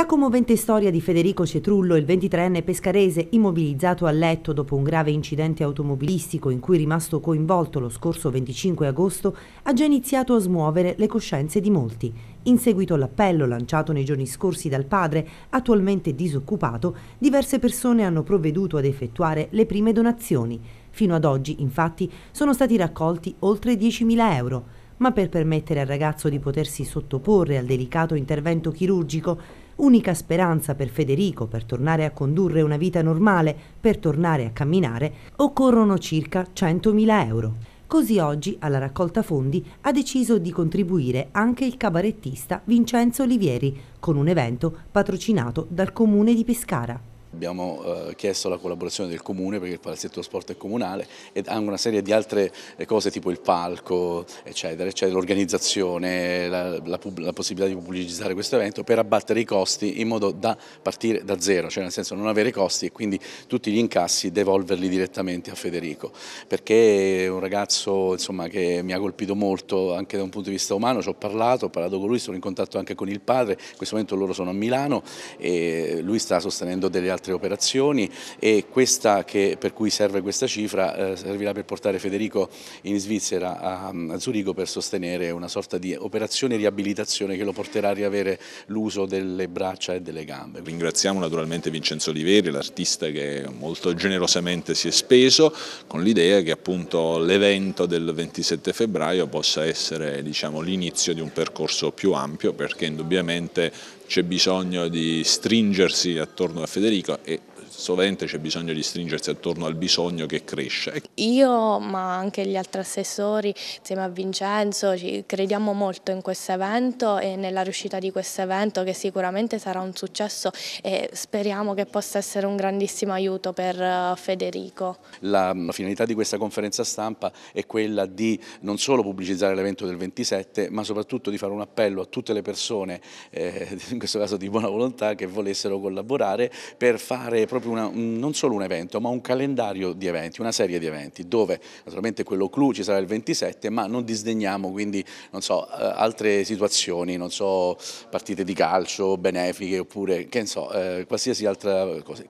La commovente storia di Federico Cetrullo, il 23enne pescarese immobilizzato a letto dopo un grave incidente automobilistico in cui è rimasto coinvolto lo scorso 25 agosto, ha già iniziato a smuovere le coscienze di molti. In seguito all'appello lanciato nei giorni scorsi dal padre, attualmente disoccupato, diverse persone hanno provveduto ad effettuare le prime donazioni. Fino ad oggi, infatti, sono stati raccolti oltre 10.000 euro ma per permettere al ragazzo di potersi sottoporre al delicato intervento chirurgico, unica speranza per Federico per tornare a condurre una vita normale, per tornare a camminare, occorrono circa 100.000 euro. Così oggi alla raccolta fondi ha deciso di contribuire anche il cabarettista Vincenzo Olivieri con un evento patrocinato dal comune di Pescara. Abbiamo eh, chiesto la collaborazione del comune perché il palazzetto sport è comunale e anche una serie di altre eh, cose tipo il palco, eccetera, eccetera l'organizzazione, la, la, la, possibilità di pubblicizzare questo evento per abbattere i costi in modo da partire da zero, cioè nel senso non avere costi e quindi tutti gli incassi devolverli direttamente a Federico perché è un ragazzo insomma, che mi ha colpito molto anche da un punto di vista umano, ci ho parlato, ho parlato con lui, sono in contatto anche con il padre, in questo momento loro sono a Milano e lui sta sostenendo delle altre altre operazioni e questa che, per cui serve questa cifra eh, servirà per portare Federico in Svizzera a, a Zurigo per sostenere una sorta di operazione riabilitazione che lo porterà a riavere l'uso delle braccia e delle gambe. Ringraziamo naturalmente Vincenzo Oliveri, l'artista che molto generosamente si è speso con l'idea che appunto l'evento del 27 febbraio possa essere diciamo, l'inizio di un percorso più ampio perché indubbiamente c'è bisogno di stringersi attorno a Federico e sovente c'è bisogno di stringersi attorno al bisogno che cresce. Io, ma anche gli altri assessori, insieme a Vincenzo, crediamo molto in questo evento e nella riuscita di questo evento che sicuramente sarà un successo e speriamo che possa essere un grandissimo aiuto per eh, Federico. La mm, finalità di questa conferenza stampa è quella di non solo pubblicizzare l'evento del 27, ma soprattutto di fare un appello a tutte le persone, eh, in questo caso di buona volontà, che volessero collaborare per fare proprio una, non solo un evento, ma un calendario di eventi, una serie di eventi, dove naturalmente quello clou ci sarà il 27, ma non disdegniamo quindi non so, eh, altre situazioni, non so, partite di calcio, benefiche, oppure che ne so, eh, qualsiasi altra cosa.